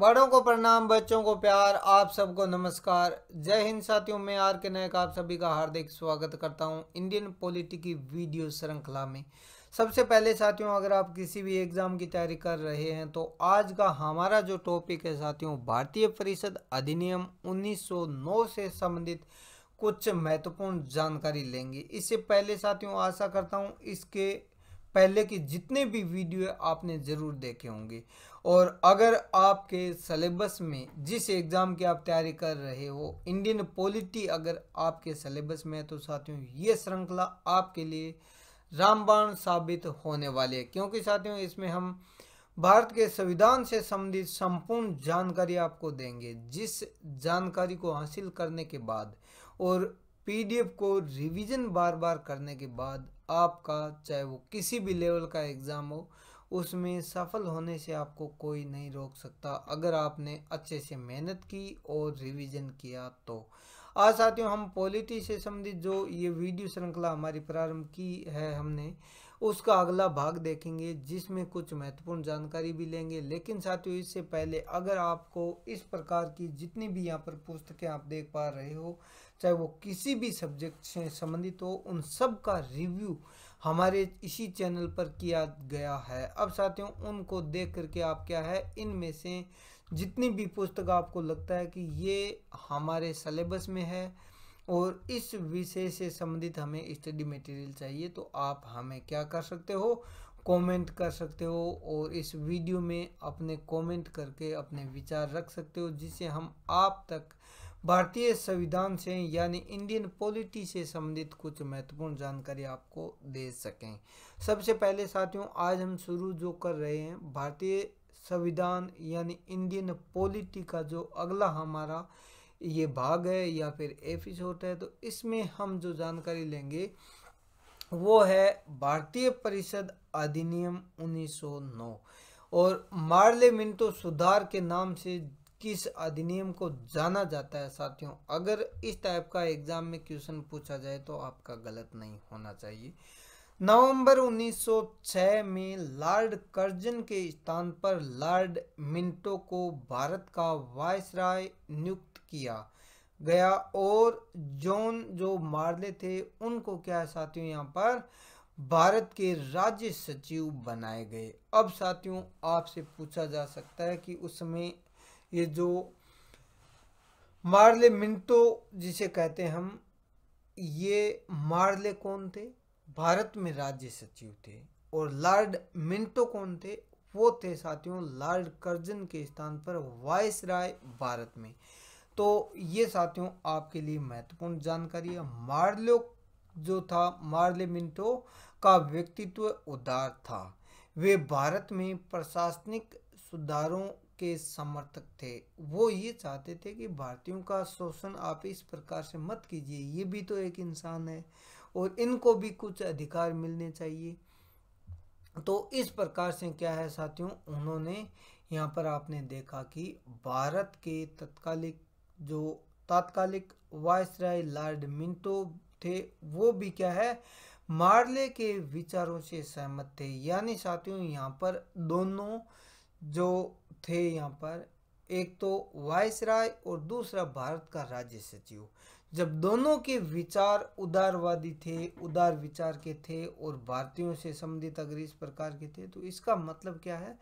बड़ों को प्रणाम बच्चों को प्यार आप सबको नमस्कार जय हिंद साथियों मैं आर के नायक आप सभी का हार्दिक स्वागत करता हूं इंडियन पॉलिटी की वीडियो श्रृंखला में सबसे पहले साथियों अगर आप किसी भी एग्ज़ाम की तैयारी कर रहे हैं तो आज का हमारा जो टॉपिक है साथियों भारतीय परिषद अधिनियम 1909 से संबंधित कुछ महत्वपूर्ण जानकारी लेंगे इससे पहले साथियों आशा करता हूँ इसके पहले के जितने भी वीडियो आपने ज़रूर देखे होंगे और अगर आपके सलेबस में जिस एग्ज़ाम की आप तैयारी कर रहे हो इंडियन पॉलिटी अगर आपके सलेबस में है तो साथियों ये श्रृंखला आपके लिए रामबाण साबित होने वाले है क्योंकि साथियों इसमें हम भारत के संविधान से संबंधित संपूर्ण जानकारी आपको देंगे जिस जानकारी को हासिल करने के बाद और पीडीएफ को रिवीजन बार बार करने के बाद आपका चाहे वो किसी भी लेवल का एग्ज़ाम हो उसमें सफल होने से आपको कोई नहीं रोक सकता अगर आपने अच्छे से मेहनत की और रिवीजन किया तो आज साथियों हम पॉलिटी से संबंधित जो ये वीडियो श्रृंखला हमारी प्रारंभ की है हमने उसका अगला भाग देखेंगे जिसमें कुछ महत्वपूर्ण जानकारी भी लेंगे लेकिन साथियों इससे पहले अगर आपको इस प्रकार की जितनी भी यहाँ पर पुस्तकें आप देख पा रहे हो चाहे वो किसी भी सब्जेक्ट से संबंधित हो उन सब का रिव्यू हमारे इसी चैनल पर किया गया है अब साथियों उनको देख करके आप क्या है इनमें से जितनी भी पुस्तक आपको लगता है कि ये हमारे सलेबस में है और इस विषय से संबंधित हमें स्टडी मटेरियल चाहिए तो आप हमें क्या कर सकते हो कमेंट कर सकते हो और इस वीडियो में अपने कमेंट करके अपने विचार रख सकते हो जिससे हम आप तक भारतीय संविधान से यानी इंडियन पॉलिटी से संबंधित कुछ महत्वपूर्ण जानकारी आपको दे सकें सबसे पहले साथियों आज हम शुरू जो कर रहे हैं भारतीय संविधान यानी इंडियन पॉलिटी का जो अगला हमारा ये भाग है या फिर एपिसोड है तो इसमें हम जो जानकारी लेंगे वो है भारतीय परिषद अधिनियम 1909 और मार्ले मिंटो सुधार के नाम से किस अधिनियम को जाना जाता है साथियों अगर इस टाइप का एग्ज़ाम में क्वेश्चन पूछा जाए तो आपका गलत नहीं होना चाहिए नवंबर 1906 में लॉर्ड कर्जन के स्थान पर लॉर्ड मिंटो को भारत का वायसराय नियुक्त किया गया और जॉन जो मार्ले थे उनको क्या है साथियों यहाँ पर भारत के राज्य सचिव बनाए गए अब साथियों आपसे पूछा जा सकता है कि उसमें ये जो मार्ले मिंटो जिसे कहते हैं हम ये मार्ले कौन थे भारत में राज्य सचिव थे और लॉर्ड मिंटो कौन थे वो थे साथियों लॉर्ड कर्जन के स्थान पर वाइस राय भारत में तो ये साथियों आपके लिए महत्वपूर्ण जानकारी है मार्लो जो था मार्ले मिंटो का व्यक्तित्व उदार था वे भारत में प्रशासनिक सुधारों के समर्थक थे वो ये चाहते थे कि भारतीयों का शोषण आप इस प्रकार से मत कीजिए ये भी तो एक इंसान है और इनको भी कुछ अधिकार मिलने चाहिए तो इस प्रकार से क्या है साथियों उन्होंने यहाँ पर आपने देखा कि भारत के तत्कालिक जो तात्कालिक वायसराय लॉर्ड मिंटो थे वो भी क्या है मार्ले के विचारों से सहमत थे यानी साथियों यहाँ पर दोनों जो थे यहाँ पर एक तो वायसराय और दूसरा भारत का राज्य सचिव जब दोनों के विचार उदारवादी थे उदार विचार के थे और भारतीयों से संबंधित अगर इस प्रकार के थे तो इसका मतलब क्या है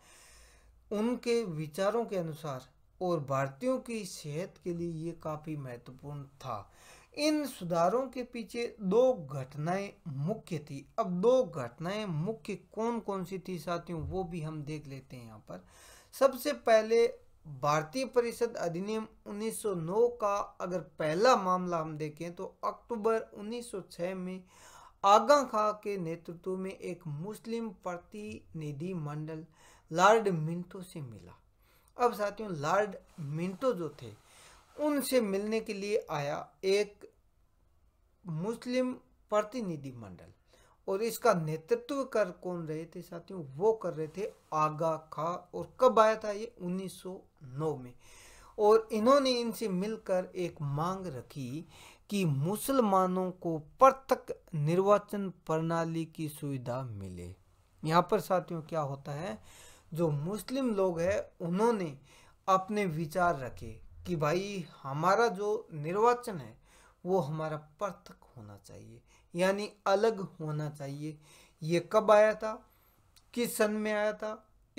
उनके विचारों के अनुसार और भारतीयों की सेहत के लिए ये काफ़ी महत्वपूर्ण था इन सुधारों के पीछे दो घटनाएं मुख्य थी अब दो घटनाएं मुख्य कौन कौन सी थी साथियों वो भी हम देख लेते हैं यहाँ पर सबसे पहले भारतीय परिषद अधिनियम 1909 का अगर पहला मामला हम देखें तो अक्टूबर 1906 में आगा खां के नेतृत्व में एक मुस्लिम प्रतिनिधि मंडल लॉर्ड मिंटो से मिला अब साथियों लॉर्ड मिंटो जो थे उनसे मिलने के लिए आया एक मुस्लिम प्रतिनिधि मंडल और इसका नेतृत्व कर कौन रहे थे साथियों वो कर रहे थे आगा खा और कब आया था ये 1909 में और इन्होंने इनसे मिलकर एक मांग रखी कि मुसलमानों को पृथक निर्वाचन प्रणाली की सुविधा मिले यहाँ पर साथियों क्या होता है जो मुस्लिम लोग हैं उन्होंने अपने विचार रखे कि भाई हमारा जो निर्वाचन है वो हमारा पृथक होना चाहिए यानी अलग होना चाहिए ये कब आया था किस सन में आया था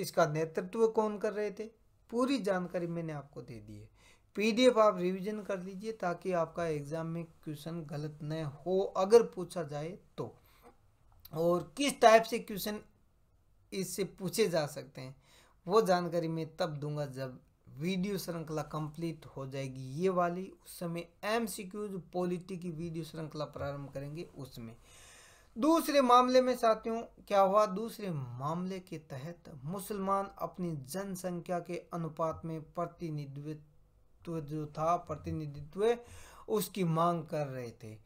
इसका नेतृत्व कौन कर रहे थे पूरी जानकारी मैंने आपको दे दी है पीडीएफ आप रिवीजन कर लीजिए ताकि आपका एग्ज़ाम में क्वेश्चन गलत न हो अगर पूछा जाए तो और किस टाइप से क्वेश्चन इससे पूछे जा सकते हैं वो जानकारी मैं तब दूंगा जब वीडियो श्रृंखला कंप्लीट हो जाएगी ये वाली उस समय एम पॉलिटी की वीडियो श्रृंखला प्रारंभ करेंगे उसमें दूसरे मामले में साथियों क्या हुआ दूसरे मामले के तहत मुसलमान अपनी जनसंख्या के अनुपात में प्रतिनिधित्व जो था प्रतिनिधित्व उसकी मांग कर रहे थे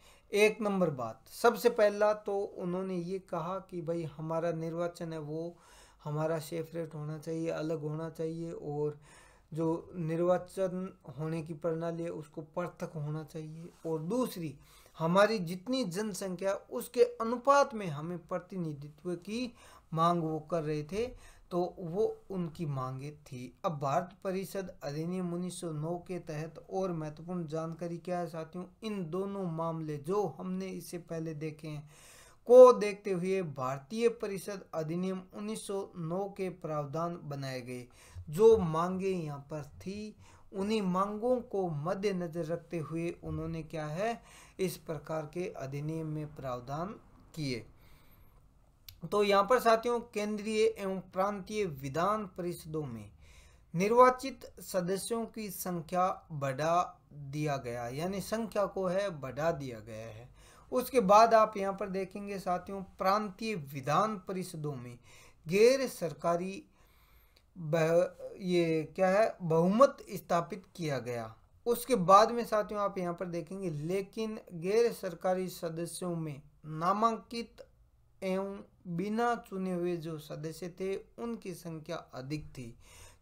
एक नंबर बात सबसे पहला तो उन्होंने ये कहा कि भाई हमारा निर्वाचन है वो हमारा सेफरेट होना चाहिए अलग होना चाहिए और जो निर्वाचन होने की प्रणाली है उसको पृथक होना चाहिए और दूसरी हमारी जितनी जनसंख्या उसके अनुपात में हमें प्रतिनिधित्व की मांग वो कर रहे थे तो वो उनकी मांगे थी अब भारत परिषद अधिनियम उन्नीस के तहत और महत्वपूर्ण जानकारी क्या है साथियों इन दोनों मामले जो हमने इससे पहले देखे हैं को देखते हुए भारतीय परिषद अधिनियम 1909 के प्रावधान बनाए गए जो मांगे यहाँ पर थी उन्हीं मांगों को मद्देनजर रखते हुए उन्होंने क्या है इस प्रकार के अधिनियम में प्रावधान किए तो यहाँ पर साथियों केंद्रीय एवं प्रांतीय विधान परिषदों में निर्वाचित सदस्यों की संख्या बढ़ा दिया गया यानी संख्या को है बढ़ा दिया गया है उसके बाद आप यहाँ पर देखेंगे साथियों प्रांतीय विधान परिषदों में गैर सरकारी ये क्या है बहुमत स्थापित किया गया उसके बाद में साथियों आप यहाँ पर देखेंगे लेकिन गैर सरकारी सदस्यों में नामांकित एवं बिना चुने हुए जो सदस्य थे उनकी संख्या अधिक थी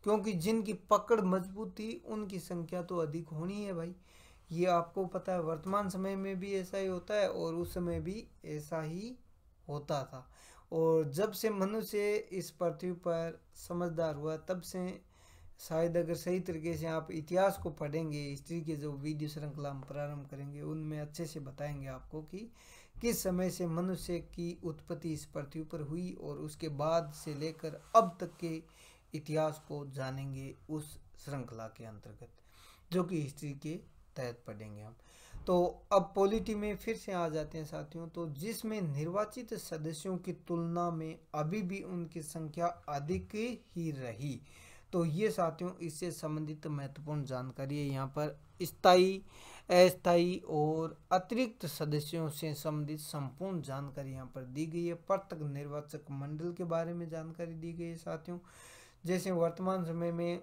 क्योंकि जिनकी पकड़ मजबूत थी उनकी संख्या तो अधिक होनी है भाई ये आपको पता है वर्तमान समय में भी ऐसा ही होता है और उस समय भी ऐसा ही होता था और जब से मनुष्य इस पृथ्वी पर समझदार हुआ तब से शायद अगर सही तरीके से आप इतिहास को पढ़ेंगे हिस्ट्री के जो वीडियो श्रृंखला हम प्रारंभ करेंगे उनमें अच्छे से बताएंगे आपको कि किस समय से मनुष्य की उत्पत्ति इस पृथ्वी पर हुई और उसके बाद से लेकर अब तक के इतिहास को जानेंगे उस श्रृंखला के अंतर्गत जो कि हिस्ट्री के तहत पढ़ेंगे हम तो अब पॉलिटी में फिर से आ जाते हैं साथियों तो जिसमें निर्वाचित सदस्यों की तुलना में अभी भी उनकी संख्या अधिक ही रही तो ये साथियों इससे संबंधित महत्वपूर्ण जानकारी है यहाँ पर स्थाई अस्थाई और अतिरिक्त सदस्यों से संबंधित संपूर्ण जानकारी यहाँ पर दी गई है प्रत्येक निर्वाचक मंडल के बारे में जानकारी दी गई है साथियों जैसे वर्तमान समय में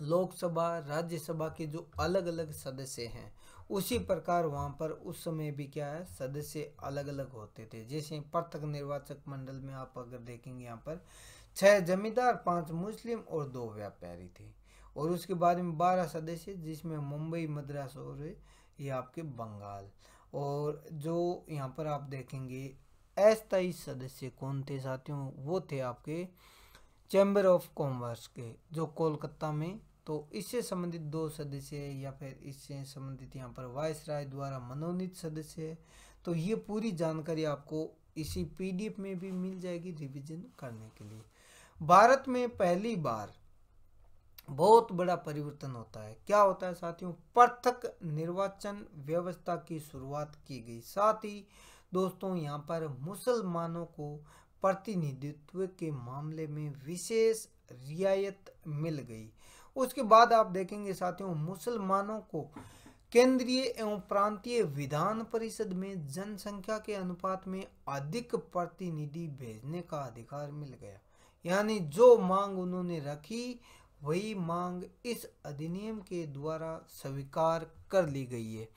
लोकसभा राज्यसभा के जो अलग अलग सदस्य हैं उसी प्रकार वहाँ पर उस समय भी क्या है सदस्य अलग अलग होते थे जैसे प्रत्यक निर्वाचक मंडल में आप अगर देखेंगे यहाँ पर छः जमींदार पांच मुस्लिम और दो व्यापारी थे और उसके बाद में बारह सदस्य जिसमें मुंबई मद्रास और ये आपके बंगाल और जो यहाँ पर आप देखेंगे अस्थाई सदस्य कौन थे साथियों वो थे आपके चैम्बर ऑफ कॉमर्स के जो कोलकाता में तो इससे संबंधित दो सदस्य है या फिर इससे संबंधित यहाँ पर वाइस राय द्वारा मनोनीत सदस्य है तो ये पूरी जानकारी आपको इसी पीडीएफ में भी मिल जाएगी रिवीजन करने के लिए भारत में पहली बार बहुत बड़ा परिवर्तन होता है क्या होता है साथियों पृथक निर्वाचन व्यवस्था की शुरुआत की गई साथ ही दोस्तों यहाँ पर मुसलमानों को प्रतिनिधित्व के मामले में विशेष रियायत मिल गई उसके बाद आप देखेंगे साथियों मुसलमानों को केंद्रीय एवं प्रांतीय विधान परिषद में जनसंख्या के अनुपात में अधिक प्रतिनिधि भेजने का अधिकार मिल गया यानी जो मांग उन्होंने रखी वही मांग इस अधिनियम के द्वारा स्वीकार कर ली गई है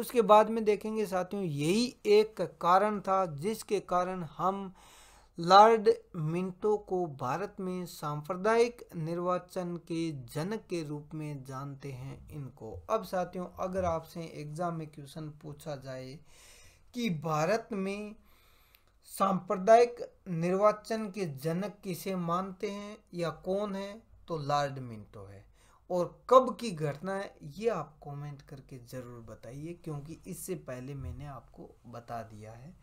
उसके बाद में देखेंगे साथियों यही एक कारण था जिसके कारण हम लॉर्ड मिंटो को भारत में सांप्रदायिक निर्वाचन के जनक के रूप में जानते हैं इनको अब साथियों अगर आपसे एग्जाम में क्वेश्चन पूछा जाए कि भारत में सांप्रदायिक निर्वाचन के जनक किसे मानते हैं या कौन है तो लॉर्ड मिंटो है और कब की घटना है ये आप कमेंट करके ज़रूर बताइए क्योंकि इससे पहले मैंने आपको बता दिया है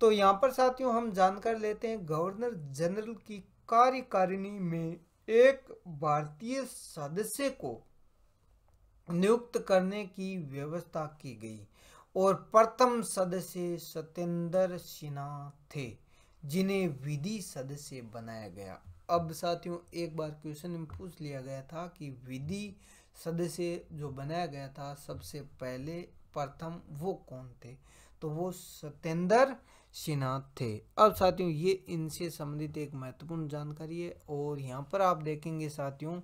तो यहाँ पर साथियों हम जानकर लेते हैं गवर्नर जनरल की कार्यकारिणी में एक भारतीय सदस्य को नियुक्त करने की व्यवस्था की गई और प्रथम सदस्य सत्येंद्र सिन्हा थे जिन्हें विधि सदस्य बनाया गया अब साथियों एक बार क्वेश्चन में पूछ लिया गया था कि विधि सदस्य जो बनाया गया था सबसे पहले प्रथम वो कौन थे तो वो सत्येंद्र सिन्हा थे अब साथियों ये इनसे संबंधित एक महत्वपूर्ण जानकारी है और यहाँ पर आप देखेंगे साथियों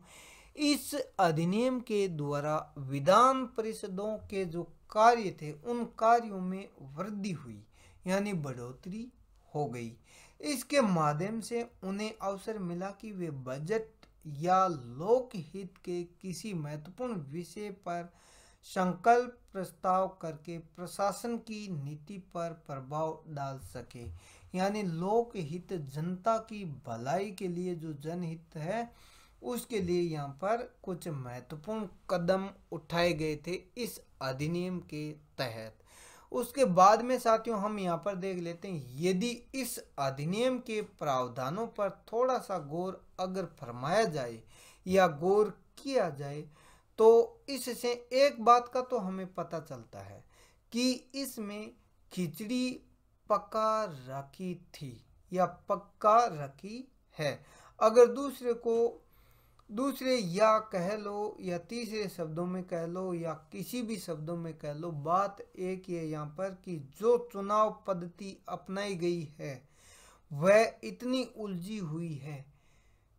इस अधिनियम के द्वारा विधान परिषदों के जो कार्य थे उन कार्यों में वृद्धि हुई यानी बढ़ोतरी हो गई इसके माध्यम से उन्हें अवसर मिला कि वे बजट या लोकहित के किसी महत्वपूर्ण विषय पर संकल्प प्रस्ताव करके प्रशासन की नीति पर प्रभाव डाल सके यानी लोकहित जनता की भलाई के लिए जो जनहित है उसके लिए यहाँ पर कुछ महत्वपूर्ण कदम उठाए गए थे इस अधिनियम के तहत उसके बाद में साथियों हम यहाँ पर देख लेते हैं यदि इस अधिनियम के प्रावधानों पर थोड़ा सा गौर अगर फरमाया जाए या गौर किया जाए तो इससे एक बात का तो हमें पता चलता है कि इसमें खिचड़ी पका रखी थी या पक्का रखी है अगर दूसरे को दूसरे या कह लो या तीसरे शब्दों में कह लो या किसी भी शब्दों में कह लो बात एक ही है यहाँ पर कि जो चुनाव पद्धति अपनाई गई है वह इतनी उलझी हुई है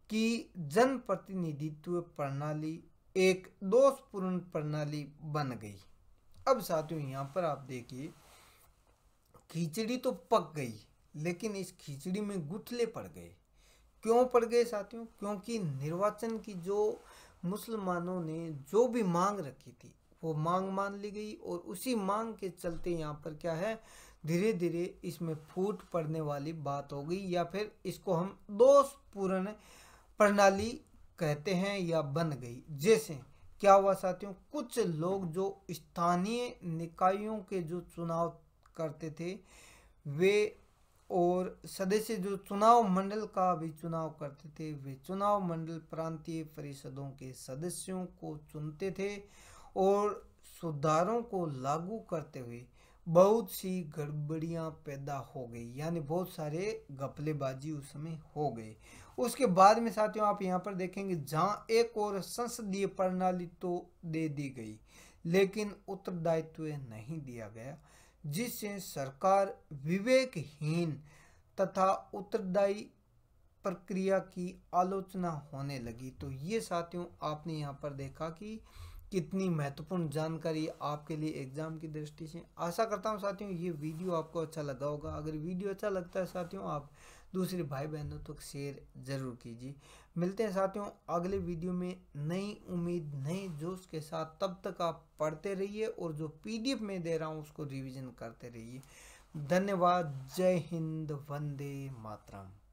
कि जनप्रतिनिधित्व प्रणाली एक दोषपूर्ण प्रणाली बन गई अब साथियों यहाँ पर आप देखिए खिचड़ी तो पक गई लेकिन इस खिचड़ी में गुठले पड़ गए क्यों पड़ गए साथियों क्योंकि निर्वाचन की जो मुसलमानों ने जो भी मांग रखी थी वो मांग मान ली गई और उसी मांग के चलते यहाँ पर क्या है धीरे धीरे इसमें फूट पड़ने वाली बात हो गई या फिर इसको हम दोषपूर्ण प्रणाली कहते हैं या बन गई जैसे क्या हुआ साथियों कुछ लोग जो स्थानीय निकायों के जो चुनाव करते थे वे और सदस्य जो चुनाव मंडल का भी चुनाव करते थे वे चुनाव मंडल प्रांतीय परिषदों के सदस्यों को चुनते थे और सुधारों को लागू करते हुए बहुत सी गड़बड़ियां पैदा हो गई यानी बहुत सारे घपलेबाजी उस समय हो गए उसके बाद में साथियों आप यहाँ पर देखेंगे जहाँ एक और संसदीय प्रणाली तो दे दी गई लेकिन उत्तरदायित्व नहीं दिया गया जिससे सरकार विवेकहीन तथा उत्तरदायी प्रक्रिया की आलोचना होने लगी तो ये साथियों आपने यहाँ पर देखा कि कितनी महत्वपूर्ण जानकारी आपके लिए एग्जाम की दृष्टि से आशा करता हूँ साथियों ये वीडियो आपको अच्छा लगा होगा अगर वीडियो अच्छा लगता है साथियों आप दूसरे भाई बहनों तक तो शेयर ज़रूर कीजिए मिलते हैं साथियों अगले वीडियो में नई उम्मीद नए जोश के साथ तब तक आप पढ़ते रहिए और जो पीडीएफ में दे रहा हूँ उसको रिविज़न करते रहिए धन्यवाद जय हिंद वंदे मातरम